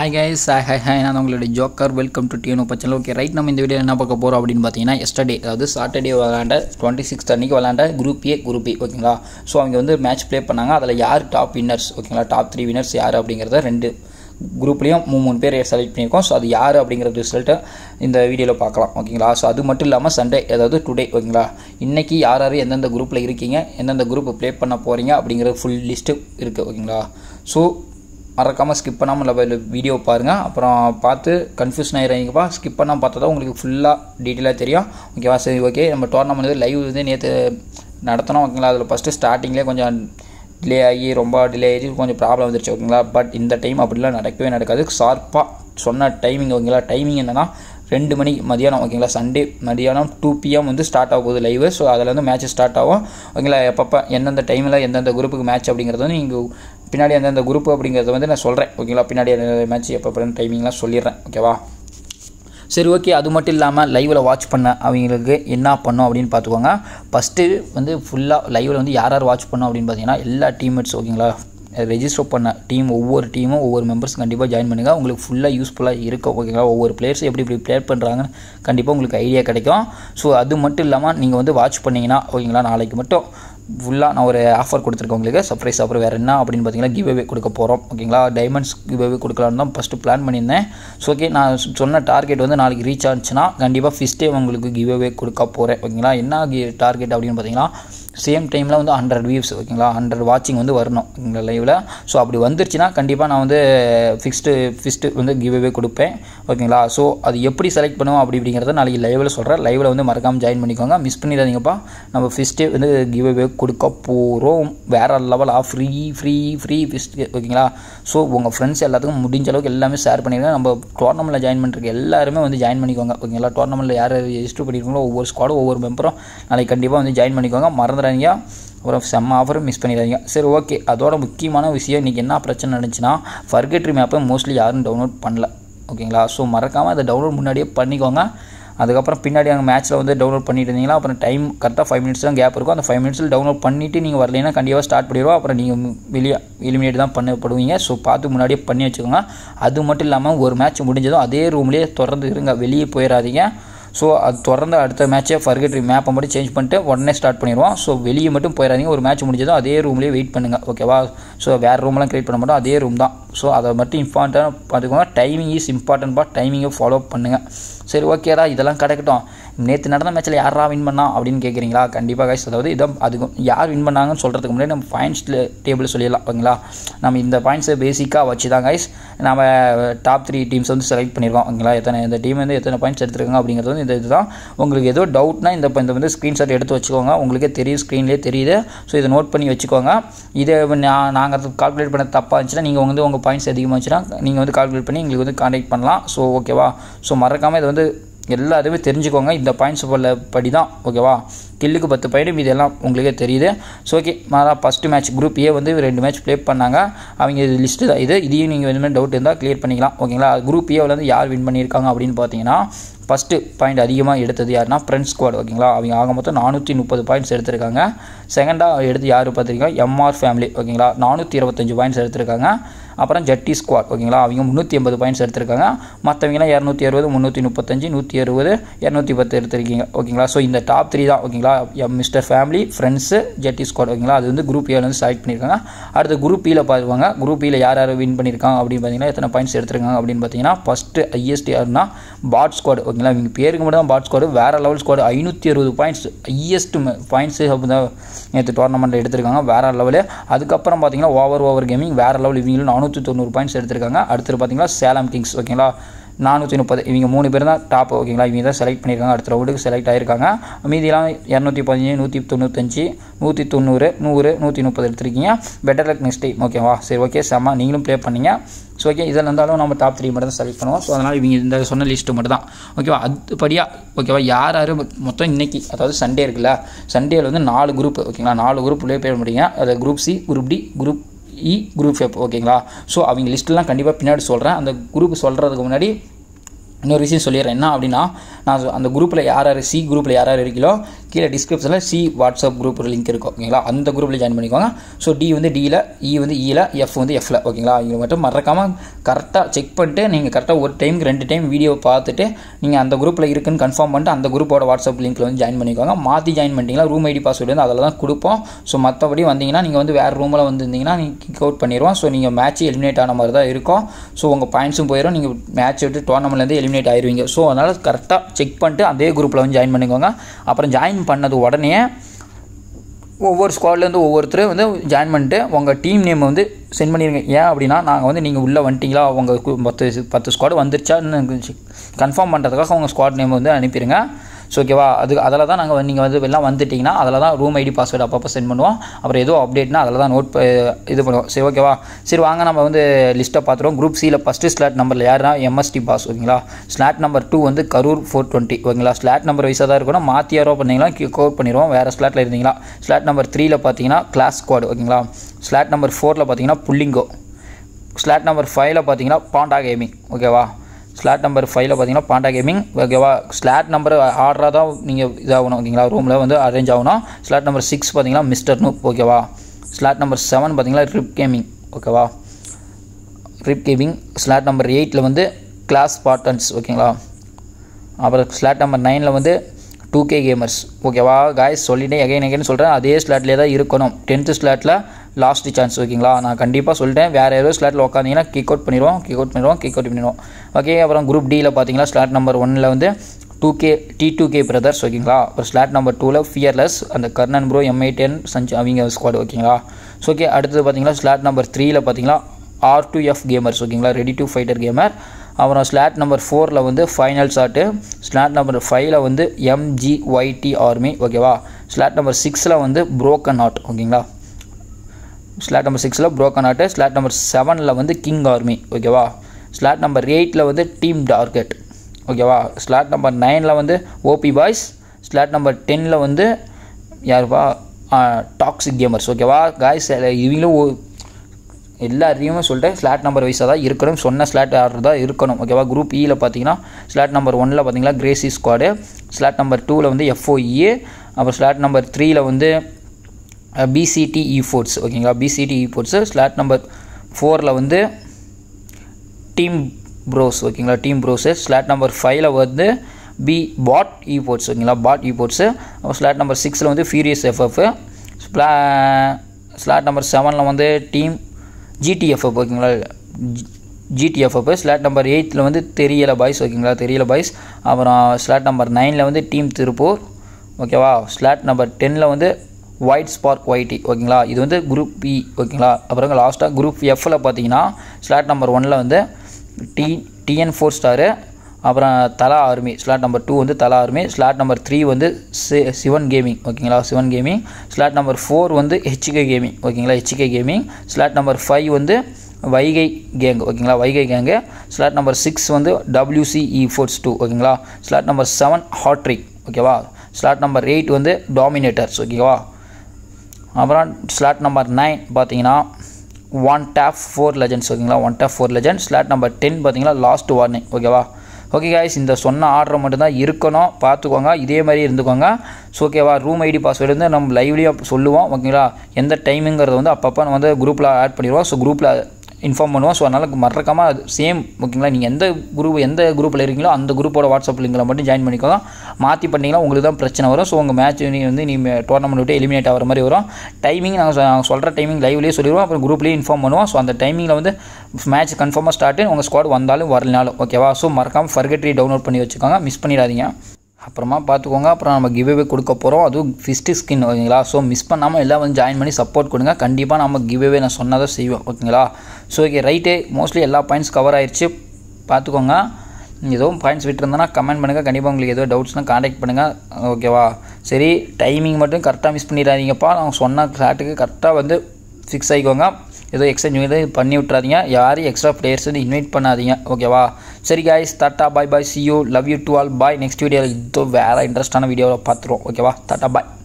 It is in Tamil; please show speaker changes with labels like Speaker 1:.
Speaker 1: hi guys hi hi hi நான் உங்களுடைய ஜோக்கர் வெல்கம் டு டிஎன் ஓப்பர் சேனல் ஓகே ரைட் நம்ம இந்த வீடியோ என்ன பார்க்க போகிறோம் அப்படின்னு பார்த்தீங்கன்னா எஸ்டர்டே அதாவது சாட்டர்டே விளாண்ட டுவெண்ட்டி சிக்ஸ்த் அன்னைக்கு விளாண்ட குரூப் ஏ குரூப் பி ஓகேங்களா ஸோ அவங்க வந்து மேட்ச் ப்ளே பண்ணாங்க அதில் யார் டாப் வின்னர்ஸ் ஓகேங்களா டாப் த்ரீ வின்னர்ஸ் யார் அப்படிங்கிறத ரெண்டு குரூப்லேயும் மூணு மூணு பேர் செலக்ட் பண்ணியிருக்கோம் ஸோ அது யார் அப்படிங்கிற ரிசல்ட்டை இந்த வீடியோவில் பார்க்கலாம் ஓகேங்களா ஸோ அது மட்டும் இல்லாமல் சண்டே அதாவது டுடே ஓகேங்களா இன்றைக்கி யார் யார் எந்தெந்த குரூப்பில் இருக்கீங்க எந்தெந்த குரூப் ப்ளே பண்ண போகிறீங்க அப்படிங்கிற ஃபுல் லிஸ்ட்டு இருக்குது ஓகேங்களா ஸோ மறக்காமல் ஸ்கிப் பண்ணாமல் நம்ம வீடியோ பாருங்கள் அப்புறம் பார்த்து கன்ஃபியூஷன் ஆகிடுறீங்கப்பா ஸ்கிப் பண்ணால் பார்த்தா தான் உங்களுக்கு ஃபுல்லாக டீட்டெயிலாக தெரியும் ஓகேவா சரி ஓகே நம்ம டோர்னமெண்ட் வந்து லைவ் வந்து நேற்று நடத்தினோம் ஓகேங்களா அதில் ஃபஸ்ட்டு ஸ்டார்டிங்லேயே கொஞ்சம் டிலே ஆகி ரொம்ப டிலே ஆகி கொஞ்சம் ப்ராப்ளம் வந்துருச்சு ஓகேங்களா பட் இந்த டைம் அப்படிலாம் நடக்கவே நடக்காது ஷார்ப்பாக சொன்ன டைமிங் ஓகேங்களா டைமிங் என்னென்னா ரெண்டு மணி மதியானம் ஓகேங்களா சண்டே மதியானம் டூ பிஎம் வந்து ஸ்டார்ட் ஆக போகுது லைவு ஸோ அதில் வந்து மேட்ச் ஸ்டார்ட் ஆகும் ஓகேங்களா எப்பப்போ எந்தெந்த டைமில் எந்தெந்த குரூப்புக்கு மேட்ச் அப்படிங்கிறது வந்து நீங்கள் பின்னாடி அந்தந்த குரூப் அப்படிங்கிறத வந்து நான் சொல்கிறேன் ஓகேங்களா பின்னாடி அந்த மேட்ச் எப்போ அப்படின்னு டைமிங்லாம் சொல்லிடுறேன் ஓகேவா சரி ஓகே அது மட்டும் இல்லாமல் லைவில் வாட்ச் பண்ண அவங்களுக்கு என்ன பண்ணும் அப்படின்னு பார்த்துக்கோங்க ஃபஸ்ட்டு வந்து ஃபுல்லாக லைவில் வந்து யார் யார் வாட்ச் பண்ணோம் அப்படின்னு பார்த்தீங்கன்னா எல்லா டீம்மேட்ஸ் ஓகேங்களா ரெஜிஸ்டர் பண்ண டீம் ஒவ்வொரு டீமும் ஒவ்வொரு மெம்பர்ஸ் கண்டிப்பாக ஜாயின் பண்ணுங்கள் உங்களுக்கு ஃபுல்லாக யூஸ்ஃபுல்லாக இருக்கும் ஓகேங்களா ஒவ்வொரு பிளேயர்ஸும் எப்படி இப்படி பிளேயர் பண்ணுறாங்கன்னு கண்டிப்பாக உங்களுக்கு ஐடியா கிடைக்கும் ஸோ அது மட்டும் இல்லாமல் நீங்கள் வந்து வாட்ச் பண்ணிங்கன்னா ஓகேங்களா நாளைக்கு மட்டும் ஃபுல்லாக நான் ஒரு ஆஃபர் கொடுத்துருக்கேன் உங்களுக்கு சர்ப்ரைஸ் ஆஃபர் வேறு என்ன அப்படின்னு பார்த்தீங்கன்னா கிவ்வே கொடுக்க போகிறோம் ஓகேங்களா டைமண்ட்ஸ் கிவ்வே கொடுக்கலான்னு தான் ஃபஸ்ட்டு பிளான் பண்ணியிருந்தேன் ஸோ ஓகே நான் சொன்ன டார்கெட் வந்து நாளைக்கு ரீச் ஆச்சுன்னா கண்டிப்பாக ஃபஸ்ட்டே உங்களுக்கு கிவ்வே கொடுக்க போகிறேன் ஓகேங்களா என்ன டார்கெட் அப்படின்னு பார்த்தீங்கன்னா சேம் டைமில் வந்து ஹண்ட்ரட் வியூஸ் ஓகேங்களா ஹண்ட்ரட் வாட்சிங் வந்து வரணும் எங்கள் லைவில் ஸோ அப்படி வந்துருச்சுன்னா கண்டிப்பாக நான் வந்து ஃபிக்ஸ்டு ஃபிஸ்ட்டு வந்து கிவ் அவே கொடுப்பேன் ஓகேங்களா ஸோ அது எப்படி செலக்ட் பண்ணுவோம் அப்படி அப்படிங்கிறத நாளைக்கு லைவில் சொல்கிறேன் லைவில் வந்து மறக்காமல் ஜாயின் பண்ணிக்கோங்க மிஸ் பண்ணிடாதீங்கப்பா நம்ம ஃபிஸ்ட்டு வந்து கிவ் அவே கொடுக்க போகிறோம் வேறு level of free free free first ஓகேங்களா ஸோ உங்கள் ஃப்ரெண்ட்ஸ் எல்லாத்துக்கும் முடிஞ்ச அளவுக்கு எல்லாமே ஷேர் பண்ணிடுங்க நம்ம டோர்னமெண்ட்டில் ஜாயின் பண்ணுறதுக்கு எல்லாருமே வந்து ஜாயின் பண்ணிக்கோங்க ஓகேங்களா டோர்னமெண்ட்டில் யார் ரெஜிஸ்டர் பண்ணிக்கோங்களோ ஒவ்வொரு ஸ்குவாடும் ஒவ்வொரு மெம்பரும் நாளைக்கு கண்டிப்பாக வந்து ஜாயின் பண்ணிக்கோங்க மறந்துட பண்ணிடாதீங்க அப்புறம் செம்ம ஆஃபரும் மிஸ் பண்ணிடாதீங்க சரி ஓகே அதோட முக்கியமான விஷயம் இன்றைக்கி என்ன பிரச்சனை நடந்துச்சுன்னா ஃபர்கெட்ரி மேப்பை மோஸ்ட்லி யாரும் டவுன்லோட் பண்ணல ஓகேங்களா ஸோ மறக்காமல் அதை டவுன்லோட் முன்னாடியே பண்ணிக்கோங்க அதுக்கப்புறம் பின்னாடி அங்கே மேட்ச்சில் வந்து டவுன்லோட் பண்ணிட்டு இருந்தீங்கன்னா அப்புறம் டைம் கரெக்டாக ஃபைவ் மினிட்ஸ் தான் கேப் இருக்கும் அந்த ஃபைவ் மினிட்ஸில் டவுன்லோட் பண்ணிவிட்டு நீங்கள் வரலைன்னா கண்டிப்பாக ஸ்டார்ட் பண்ணிடுவோம் அப்புறம் நீங்கள் வெளியே எலிமினேட் தான் பண்ணப்படுவீங்க ஸோ பார்த்து முன்னாடியே பண்ணி வச்சுக்கோங்க அது மட்டும் இல்லாமல் ஒரு மேட்ச் முடிஞ்சதும் அதே ரூம்லேயே தொடர்ந்து இருங்க வெளியே போயிடாதீங்க ஸோ அது தொடர்ந்து அடுத்த மேட்ச்சே ஃபர்கட்ரி மேப்பை மட்டும் சேஞ்ச் பண்ணிட்டு உடனே ஸ்டார்ட் பண்ணிடுவோம் ஸோ வெளியே மட்டும் போயிடாதீங்க ஒரு மேட்ச் முடிஞ்சதும் அதே ரூம்லேயே வெயிட் பண்ணுங்கள் ஓகேவா ஸோ வேறு ரூம்லாம் க்ரியேட் பண்ண மாட்டோம் அதே ரூம் தான் ஸோ அதை மட்டும் இம்பார்ட்டன்ட் பார்த்துக்கோங்க டைமிங் இஸ் இம்பார்ட்டன்ட் பா டைமிங்கை ஃபாலோ பண்ணுங்கள் சரி ஓகேடா இதெல்லாம் கிடைக்கட்டும் நேற்று நடந்த மேட்ச்சில் யாரா வின் பண்ணா அப்படின்னு கேட்குறீங்களா கண்டிப்பாக காய்ஸ் அதாவது இதை அதுக்கும் யார் வின் பண்ணாங்கன்னு சொல்கிறதுக்கு முன்னாடி நம்ம பாயிண்ட்ஸில் டேபிள் சொல்லிடலாம் ஓகேங்களா நம்ம இந்த பாயிண்ட்ஸை பேசிக்காக வச்சு தான் கைஸ் நம்ம டாப் த்ரீ டீம்ஸ் வந்து செலக்ட் பண்ணியிருக்கோம் ஓகேங்களா எத்தனை இந்த டீம் வந்து எத்தனை பாயிண்ட்ஸ் எடுத்துருக்காங்க அப்படிங்கிறது வந்து இந்த இதுதான் உங்களுக்கு ஏதோ டவுட்னா இந்த இந்த வந்து ஸ்க்ரீன்ஷாட் எடுத்து வச்சுக்கோங்க உங்களுக்கே தெரியும் ஸ்க்ரீன்லேயே தெரியுது ஸோ இதை நோட் பண்ணி வச்சுக்கோங்க இதை நான் நாங்கள் கால்குலேட் பண்ண தப்பாக இருந்துச்சுன்னா நீங்கள் வந்து உங்கள் பாயிண்ட்ஸ் அதிகமாக இருந்துச்சுன்னா நீங்கள் வந்து கால்குலேட் பண்ணி எங்களுக்கு வந்து கான்டாக்ட் பண்ணலாம் ஸோ ஓகேவா ஸோ மறக்காமல் இதை வந்து எல்லாத்தையுமே தெரிஞ்சுக்கோங்க இந்த பாயிண்ட்ஸ் போல படி தான் ஓகேவா கில்லுக்கு பத்து பாயிண்ட் இதெல்லாம் உங்களுக்கே தெரியுது ஸோ ஓகே மாதிரி ஃபஸ்ட்டு மேட்ச் குரூப் ஏ வந்து ரெண்டு மேட்ச் ப்ளே பண்ணாங்க அவங்க இது லிஸ்ட்டு தான் இது இதையும் நீங்கள் எதுவுமே டவுட் இருந்தால் கிளியர் பண்ணிக்கலாம் ஓகேங்களா குரூப் வந்து யார் வின் பண்ணியிருக்காங்க அப்படின்னு பார்த்தீங்கன்னா ஃபஸ்ட்டு பாயிண்ட் அதிகமாக எடுத்தது யாருன்னா ஃப்ரெண்ட்ஸ் ஸ்குவாட் ஓகேங்களா அவங்க ஆக மொத்தம் நானூற்றி முப்பது பாயிண்ட்ஸ் எடுத்திருக்காங்க செகண்டாக எடுத்து யார் பார்த்துருக்கீங்க எம்ஆர் ஃபேமிலி ஓகேங்களா நானூற்றி இருபத்தஞ்சு பாயிண்ட்ஸ் எடுத்திருக்காங்க அப்புறம் ஜட்டி ஸ்குவாட் ஓகேங்களா அவங்க முந்நூற்றி எண்பது பாயிண்ட்ஸ் எடுத்திருக்காங்க மற்றவங்களாம் இரநூத்தி அறுபது முந்நூற்றி முப்பத்தஞ்சு நூற்றி அறுபது இரநூத்தி பத்து எடுத்திருக்கீங்க ஓகேங்களா ஸோ இந்த டாப் த்ரீ தான் ஓகேங்களா மிஸ்டர் ஃபேமிலி ஃப்ரெண்ட்ஸு ஜட்டி ஸ்குவாட் ஓகேங்களா அது வந்து குரூப் ஏல வந்து செலக்ட் பண்ணியிருக்காங்க அடுத்து குரூப் பியில் பார்த்துவாங்க குரூப் பியில் யார் யார் வின் பண்ணியிருக்காங்க அப்படின்னு பார்த்தீங்கன்னா எத்தனை பாயிண்ட்ஸ் எடுத்திருக்காங்க அப்படின்னு பார்த்தீங்கன்னா ஃபஸ்ட்டு ஐஎஸ்டி யாருன்னா பாட் ஸ்குவாட் ஓகேங்களா இவங்க பேருக்கு மட்டும் தான் பாட் ஸ்குவாடு வேறு லெவல் ஸ்குவாடு ஐநூற்றி அறுபது பாயிண்ட்ஸ் ஹையஸ்ட் பாயிண்ட்ஸு அப்படி தான் நேற்று டோர்னமெண்ட்டில் எடுத்திருக்காங்க வேறு லெவலு அதுக்கப்புறம் பார்த்தீங்கன்னா ஓவர் ஓவர் கேமிங் வேறு லெவல் இவங்களும் நானூற்றி நூற்றி தொண்ணூறு பாயிண்ட்ஸ் எடுத்திருக்காங்க அடுத்தது பார்த்தீங்கன்னா சேலம் கிங்ஸ் ஓகேங்களா நானூற்றி முப்பது இவங்க மூணு பேர் தான் டாப் ஓகேங்களா இவங்க தான் செலக்ட் பண்ணியிருக்காங்க அடுத்த ரவுண்டுக்கு செலக்ட் ஆகிருக்காங்க மீதியெல்லாம் இரநூத்தி பதினஞ்சு நூற்றி தொண்ணூத்தஞ்சு நூற்றி தொண்ணூறு நூறு நூற்றி முப்பது எடுத்திருக்கீங்க பெட்டர் லக் நெக்ஸ்ட் டைம் ஓகேவா சரி ஓகே செம்ம நீங்களும் ப்ளே பண்ணிங்க ஸோ ஓகே இதில் இருந்தாலும் நம்ம டாப் த்ரீ மட்டும் தான் செலக்ட் பண்ணுவோம் ஸோ அதனால் இவங்க இந்த சொன்ன லிஸ்ட்டு மட்டும் தான் ஓகேவா அதுபடியாக ஓகேவா யார் யார் மொத்தம் இன்றைக்கி அதாவது சண்டே இருக்குல்ல சண்டேயில் வந்து நாலு குரூப் ஓகேங்களா நாலு குரூப் ப்ளே பண்ண முடியுங்க அதில் group C group D group E group F ஓகேங்களா ஸோ அவங்க லிஸ்ட்லாம் கண்டிப்பாக பின்னாடி சொல்கிறேன் அந்த குரூப் சொல்கிறதுக்கு முன்னாடி இன்னொரு விஷயம் சொல்லிடுறேன் என்ன அப்படின்னா நான் அந்த குரூப்பில் யார் யார் சி குரூப்பில் யார் யார் இருக்கீங்களோ கீழே டிஸ்கிரிப்ஷனில் சி வாட்ஸ்அப் குரூப் ஒரு லிங்க் இருக்கும் ஓகேங்களா அந்த குரூப்பில் ஜாயின் பண்ணிக்கோங்க ஸோ டி வந்து டியில் இ e வந்து இயில் e எஃப் வந்து எஃப்ல ஓகேங்களா இவங்க மட்டும் மறக்காமல் கரெக்டாக செக் பண்ணிட்டு நீங்கள் கரெக்டாக ஒரு டைமுக்கு ரெண்டு டைம் வீடியோ பார்த்துட்டு நீங்கள் அந்த குரூப்பில் இருக்குன்னு கன்ஃபார்ம் பண்ணிட்டு அந்த குரூப்போட வாட்ஸ்அப் லிங்க்கில் வந்து ஜாயின் பண்ணிக்கோங்க மாற்றி ஜாயின் பண்ணிட்டீங்களா ரூம் ஐடி பாஸ்வேர்டு வந்து அதில் தான் கொடுப்போம் ஸோ மற்றபடி வந்தீங்கன்னா நீங்கள் வந்து வேறு ரூமில் வந்திருந்தீங்கன்னா நீங்கள் கிக் அவுட் பண்ணிடுவோம் ஸோ நீங்கள் மேட்ச்சு எலிமினேட் ஆன மாதிரி தான் இருக்கும் ஸோ உங்கள் பாயிண்ட்ஸும் போயிடும் நீங்கள் மேட்ச் விட்டு டோர்னமெண்ட்லேருந்து எலிமினேட் ஆயிடுவீங்க ஸோ அதனால் கரெக்டாக செக் பண்ணிட்டு அதே குரூப்பில் வந்து ஜாயின் பண்ணிக்கோங்க அப்புறம் ஜாயின் ஜாயின் பண்ணது உடனே ஒவ்வொரு ஸ்குவாட்லேருந்து ஒவ்வொருத்தரும் வந்து ஜாயின் பண்ணிட்டு உங்கள் டீம் நேம் வந்து சென்ட் பண்ணிடுங்க ஏன் அப்படின்னா நாங்கள் வந்து நீங்கள் உள்ளே வந்துட்டிங்களா உங்கள் பத்து பத்து ஸ்குவாடு வந்துருச்சான்னு கன்ஃபார்ம் பண்ணுறதுக்காக உங்கள் ஸ்குவாட் நேம் வந்து அனுப்பிடுங்க ஸோ ஓகேவா அது அதில் தான் நாங்கள் நீங்கள் வந்து எல்லாம் வந்துட்டிங்கன்னா அதில் தான் ரூம் ஐடி பாஸ்வேர்டு அப்பப்போ சென்ட் பண்ணுவோம் அப்புறம் ஏதோ அப்டேட்னா அதில் தான் நோட் இது பண்ணுவோம் சரி ஓகேவா சரி வாங்க நம்ம வந்து லிஸ்ட்டை பார்த்துருவோம் குரூப் சியில் ஃபஸ்ட்டு ஸ்லாட் நம்பரில் யாருன்னா எம்எஸ்டி பாஸ் ஓகேங்களா ஸ்லாட் நம்பர் டூ வந்து கரூர் ஃபோர் டுவெண்ட்டி ஓகேங்களா ஸ்லாட் நம்பர் வயசாக தான் இருக்கணும் மாற்றியாரோ யாரோ பண்ணிங்களா கோட் பண்ணிடுவோம் வேறு ஸ்லாட்டில் இருந்தீங்களா ஸ்லாட் நம்பர் த்ரீயில் பார்த்தீங்கன்னா கிளாஸ் ஸ்குவாட் ஓகேங்களா ஸ்லாட் நம்பர் ஃபோரில் பார்த்தீங்கன்னா புல்லிங்கோ ஸ்லாட் நம்பர் ஃபைவ்ல பார்த்தீங்கன்னா பாண்டா கேமிங் ஓகேவா ஸ்லாட் நம்பர் ஃபைவ்ல பார்த்தீங்கன்னா பாண்டா கேமிங் ஓகேவா ஸ்லாட் நம்பர் ஆர்டராக தான் நீங்கள் இதாகணும் ஓகேங்களா ரூமில் வந்து அரேஞ்ச் ஆகணும் ஸ்லாட் நம்பர் சிக்ஸ் பார்த்தீங்கன்னா மிஸ்டர் நூப் ஓகேவா ஸ்லாட் நம்பர் செவன் பார்த்தீங்கன்னா ரிப் கேமிங் ஓகேவா ரிப் கேமிங் ஸ்லாட் நம்பர் எயிட்டில் வந்து கிளாஸ் பாட்டன்ஸ் ஓகேங்களா அப்புறம் ஸ்லாட் நம்பர் நைனில் வந்து டூ கே கேமர்ஸ் ஓகேவா காய்ஸ் சொல்லிட்டே எகைன் எகைன்னு சொல்கிறேன் அதே ஸ்லாட்லேயே தான் இருக்கணும் டென்த்து ஸ்லாட்டில் லாஸ்ட் சான்ஸ் ஓகேங்களா நான் கண்டிப்பாக சொல்லிட்டேன் வேறு ஏதோ ஸ்லாட்டில் உட்காந்திங்கன்னா கிக் அவுட் பண்ணிடுவோம் கிக் அவுட் பண்ணிடுவோம் கிக் அவுட் பண்ணிடுவோம் ஓகே அப்புறம் குரூப் டியில் பார்த்தீங்கன்னா ஸ்லாட் நம்பர் ஒன்னில் வந்து two K D two K brothers ஓகேங்களா அப்புறம் ஸ்லாட் நம்பர் டூவில் ஃபியர்லெஸ் அந்த Karnan bro MI ten Sanju அவங்க ஸ்குவாட் ஓகேங்களா ஸோ ஓகே அடுத்தது பார்த்தீங்கன்னா ஸ்லாட் நம்பர் த்ரீயில் பார்த்தீங்கன்னா ஆர் டூ எஃப் கேமர்ஸ் ஓகேங்களா ரெடி டூ ஃபைட்டர் கேமர் அப்புறம் ஸ்லாட் நம்பர் ஃபோரில் வந்து ஃபைனல் ஷாட்டு ஸ்லாட் நம்பர் ஃபைவ்ல வந்து எம்ஜிஒய்டி ஆர்மி ஓகேவா ஸ்லாட் நம்பர் சிக்ஸில் வந்து புரோக்கன் ஆர்ட் ஓகேங்களா ஸ்லாட் நம்பர் சிக்ஸில் புரோக்கன் ஆர்ட்டு ஸ்லாட் நம்பர் செவனில் வந்து கிங் ஆர்மி ஓகேவா ஸ்லாட் நம்பர் எயிட்டில் வந்து டீம் டார்கெட் ஓகேவா ஸ்லாட் நம்பர் நைனில் வந்து ஓபி பாய்ஸ் ஸ்லாட் நம்பர் டென்னில் வந்து யாருப்பா டாக்ஸிக் கேமர்ஸ் ஓகேவா காய்ஸ் இவங்களும் எல்லாரையுமே சொல்லிட்டு ஸ்லாட் நம்பர் வைஸாக தான் இருக்கணும் சொன்ன ஸ்லாட் ஆர்டர் தான் இருக்கணும் ஓகேவா குரூப் இயில் பார்த்தீங்கன்னா ஸ்லாட் நம்பர் ஒனில் பார்த்தீங்கன்னா கிரேசி ஸ்குவாடு ஸ்லாட் நம்பர் டூவில் வந்து எஃப்ஓஇ e, அப்புறம் ஸ்லாட் நம்பர் த்ரீயில் வந்து பிசிடி இ ஃபோர்ஸ் ஓகேங்களா PCD E force slot number ஃபோரில் வந்து டீம் ப்ரோஸ் ஓகேங்களா டீம் ப்ரோஸு ஸ்லாட் நம்பர் ஃபைவ்ல வந்து பி பாட் இ போர்ட்ஸ் ஓகேங்களா bot E sports slot number சிக்ஸில் வந்து ஃபியூரியஸ் எஃப்எஃப் ஸ்லா ஸ்லாட் நம்பர் செவனில் வந்து டீம் ஜிடிஎஃப்எஃப் ஓகேங்களா ஜிடிஎஃப்எஃப் ஸ்லாட் நம்பர் எயித்தில் வந்து தெரியல பாய்ஸ் ஓகேங்களா தெரியல பாய்ஸ் அப்புறம் ஸ்லாட் நம்பர் நைனில் வந்து டீம் திருப்பூர் ஓகேவா ஸ்லாட் நம்பர் டெனில் வந்து ஒயிட் ஸ்பார்க் ஒயிட்டி ஓகேங்களா இது வந்து குரூப் பி ஓகேங்களா அப்புறம் லாஸ்ட்டாக குரூப் எஃப்பில் பார்த்தீங்கன்னா ஸ்லாட் நம்பர் ஒனில் வந்து டி டிஎன் ஃபோர் ஸ்டாரு அப்புறம் தலா ஆர்மி ஸ்லாட் நம்பர் டூ வந்து Thala army slot number three வந்து சி சிவன் கேமிங் ஓகேங்களா Sivan gaming slot number four வந்து ஹெச்கே கேமிங் ஓகேங்களா HK gaming slot number five வந்து வைகை கேங் ஓகேங்களா Vaigai gang slot number six வந்து டபிள்யூசிஇ ஃபோர்ஸ் டூ ஓகேங்களா ஸ்லாட் நம்பர் செவன் ஹாட்ரிக் ஓகேவா ஸ்லாட் நம்பர் எயிட் வந்து டாமினேட்டர்ஸ் ஓகேவா அப்புறம் ஸ்லாட் நம்பர் நைன் பார்த்தீங்கன்னா ஒன் டேப் ஃபோர் லெஜன்ஸ் ஓகேங்களா one tap four legend slot number ten பார்த்தீங்கன்னா லாஸ்ட் வார்னிங் ஓகேவா ஓகே காய்ஸ் இந்த சொன்ன ஆர்டர் மட்டும்தான் இருக்கணும் பார்த்துக்கோங்க இதே மாதிரி இருந்துக்கோங்க ஸோ ஓகேவா ரூம் ஐடி பாஸ்வேர்டு வந்து நம்ம லைவ்லேயும் சொல்லுவோம் ஓகேங்களா எந்த டைமிங்கிறது வந்து அப்பப்போ நம்ம வந்து குரூப்பில் ஆட் பண்ணிடுவோம் ஸோ குரூப்பில் இன்ஃபார்ம் பண்ணுவோம் ஸோ அதனால் மறக்காமல் அது சேம் ஓகேங்களா நீங்கள் எந்த குரூப் எந்த குரூப்பில் இருக்கீங்களோ அந்த குரூப்போட வாட்ஸ்அப் லிங்கில் மட்டும் ஜாயின் பண்ணிக்கலாம் மாற்றி பண்ணிங்கன்னா உங்களுக்கு தான் பிரச்சனை வரும் ஸோ உங்கள் மேட்ச் நீங்கள் வந்து நீங்கள் டோர்னமெண்ட் விட்டு எலிமினேட் ஆகிற மாதிரி வரும் டைமிங் நாங்கள் சொல்கிற டைமிங் லைவ்லேயே சொல்லிடுவோம் அப்புறம் குரூப்லேயே இன்ஃபார்ம் பண்ணுவோம் ஸோ அந்த டைமிங்கில் வந்து மேட்ச் கன்ஃபார்மாக ஸ்டார்ட் உங்கள் ஸ்குவாட் வந்தாலும் வரலனாலும் ஓகேவா ஸோ மறக்காமல் ஃபர்கெட்ரி டவுன்லோட் பண்ணி வச்சுக்கோங்க மிஸ் பண்ணிடாதீங்க அப்புறமா பார்த்துக்கோங்க அப்புறம் நம்ம கிவ்வே கொடுக்க போகிறோம் அதுவும் ஃபிஸ்ட்டு ஸ்கின் ஓகேங்களா ஸோ மிஸ் பண்ணாமல் எல்லாம் வந்து ஜாயின் பண்ணி சப்போர்ட் கொடுங்க கண்டிப்பாக நம்ம கிவ்வே நான் சொன்னதை செய்வோம் ஓகேங்களா ஸோ ஓகே ரைட்டே மோஸ்ட்லி எல்லா பாயிண்ட்ஸ் கவர் ஆயிடுச்சு பார்த்துக்கோங்க எதுவும் பாயிண்ட்ஸ் விட்டுருந்தோன்னா கமெண்ட் பண்ணுங்கள் கண்டிப்பாக உங்களுக்கு எதுவும் டவுட்ஸ்னால் காண்டாக்ட் பண்ணுங்கள் ஓகேவா சரி டைமிங் மட்டும் கரெக்டாக மிஸ் பண்ணிடாதீங்கப்பா நான் சொன்ன சாட்டுக்கு கரெக்டாக வந்து ஃபிக்ஸ் ஆகிக்கோங்க ஏதோ எக்ஸ்சேஞ்ச் பண்ணி விட்றாதீங்க யாரையும் எக்ஸ்ட்ரா பிளேயர்ஸ் வந்து இன்வைட் பண்ணாதீங்க ஓகேவா சரி காய்ஸ் டாட்டா bye bye see you love you to all bye next வீடியோவில் இது வேறு இன்ட்ரெஸ்டான வீடியோவில் பார்த்துருவோம் ஓகேவா டாட்டா பாய்